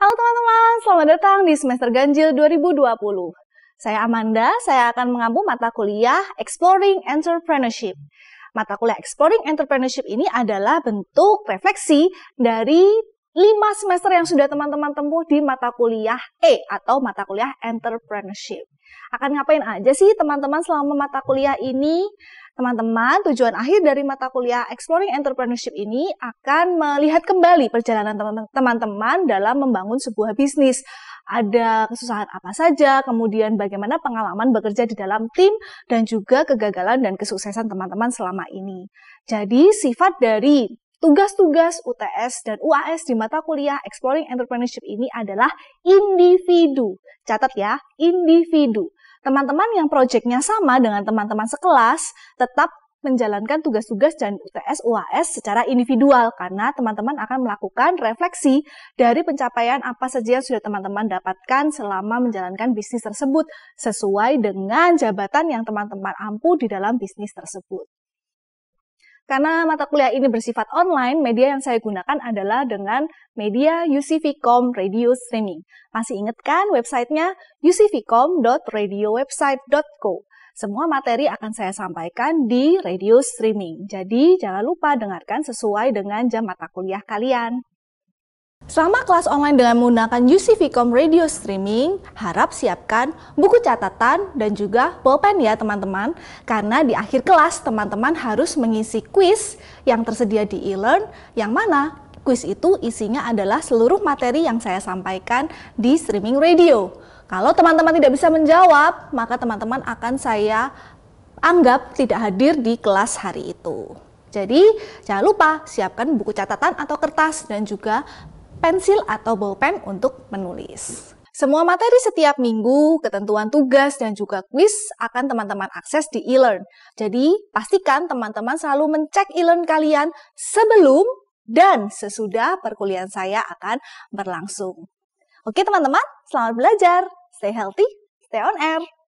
Halo teman-teman, selamat datang di semester ganjil 2020. Saya Amanda, saya akan mengampu mata kuliah Exploring Entrepreneurship. Mata kuliah Exploring Entrepreneurship ini adalah bentuk refleksi dari 5 semester yang sudah teman-teman tempuh di mata kuliah E atau mata kuliah Entrepreneurship. Akan ngapain aja sih teman-teman selama mata kuliah ini? Teman-teman, tujuan akhir dari mata kuliah Exploring Entrepreneurship ini akan melihat kembali perjalanan teman-teman dalam membangun sebuah bisnis. Ada kesusahan apa saja, kemudian bagaimana pengalaman bekerja di dalam tim, dan juga kegagalan dan kesuksesan teman-teman selama ini. Jadi, sifat dari Tugas-tugas UTS dan UAS di mata kuliah Exploring Entrepreneurship ini adalah individu. Catat ya, individu. Teman-teman yang proyeknya sama dengan teman-teman sekelas tetap menjalankan tugas-tugas dan UTS UAS secara individual karena teman-teman akan melakukan refleksi dari pencapaian apa saja yang sudah teman-teman dapatkan selama menjalankan bisnis tersebut sesuai dengan jabatan yang teman-teman ampu di dalam bisnis tersebut. Karena mata kuliah ini bersifat online, media yang saya gunakan adalah dengan media UCVcom Radio Streaming. Masih ingat kan websitenya ucvcom.radiowebsite.co. Semua materi akan saya sampaikan di radio streaming. Jadi jangan lupa dengarkan sesuai dengan jam mata kuliah kalian. Selama kelas online dengan menggunakan UC Radio Streaming, harap siapkan buku catatan dan juga pulpen ya teman-teman. Karena di akhir kelas teman-teman harus mengisi kuis yang tersedia di e-learn yang mana kuis itu isinya adalah seluruh materi yang saya sampaikan di streaming radio. Kalau teman-teman tidak bisa menjawab, maka teman-teman akan saya anggap tidak hadir di kelas hari itu. Jadi, jangan lupa siapkan buku catatan atau kertas dan juga pensil atau bolpen untuk menulis. Semua materi setiap minggu, ketentuan tugas, dan juga quiz akan teman-teman akses di e-learn. Jadi, pastikan teman-teman selalu mencek e-learn kalian sebelum dan sesudah perkuliahan saya akan berlangsung. Oke teman-teman, selamat belajar. Stay healthy, stay on air.